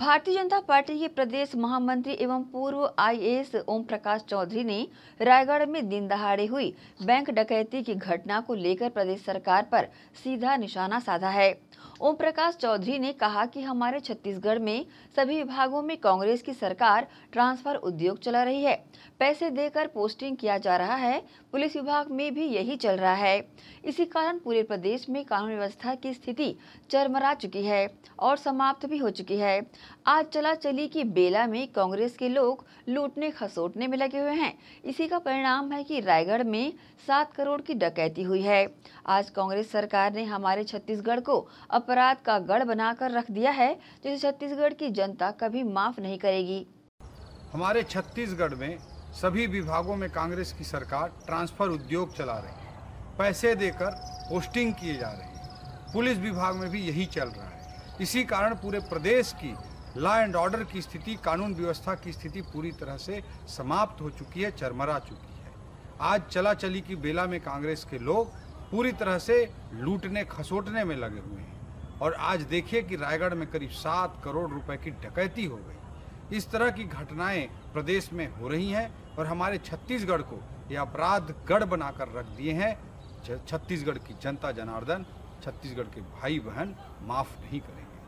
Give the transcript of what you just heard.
भारतीय जनता पार्टी के प्रदेश महामंत्री एवं पूर्व आईएएस ओम प्रकाश चौधरी ने रायगढ़ में दिन दहाड़े हुई बैंक डकैती की घटना को लेकर प्रदेश सरकार पर सीधा निशाना साधा है ओम प्रकाश चौधरी ने कहा कि हमारे छत्तीसगढ़ में सभी विभागों में कांग्रेस की सरकार ट्रांसफर उद्योग चला रही है पैसे देकर पोस्टिंग किया जा रहा है पुलिस विभाग में भी यही चल रहा है इसी कारण पूरे प्रदेश में कानून व्यवस्था की स्थिति चरमरा चुकी है और समाप्त भी हो चुकी है आज चला चली की बेला में कांग्रेस के लोग लूटने खसोटने में लगे हुए हैं इसी का परिणाम है कि रायगढ़ में सात करोड़ की डकैती हुई है आज कांग्रेस सरकार ने हमारे छत्तीसगढ़ को अपर अपराध का गढ़ बनाकर रख दिया है जिसे छत्तीसगढ़ की जनता कभी माफ नहीं करेगी हमारे छत्तीसगढ़ में सभी विभागों में कांग्रेस की सरकार ट्रांसफर उद्योग चला रही है पैसे देकर पोस्टिंग किए जा रहे हैं पुलिस विभाग में भी यही चल रहा है इसी कारण पूरे प्रदेश की लॉ एंड ऑर्डर की स्थिति कानून व्यवस्था की स्थिति पूरी तरह से समाप्त हो चुकी है चरमरा चुकी है आज चला चली की बेला में कांग्रेस के लोग पूरी तरह से लूटने खसोटने में लगे हुए हैं और आज देखिए कि रायगढ़ में करीब सात करोड़ रुपए की डकैती हो गई इस तरह की घटनाएं प्रदेश में हो रही हैं और हमारे छत्तीसगढ़ को ये अपराध गढ़ बनाकर रख दिए हैं छत्तीसगढ़ की जनता जनार्दन छत्तीसगढ़ के भाई बहन माफ़ नहीं करेंगे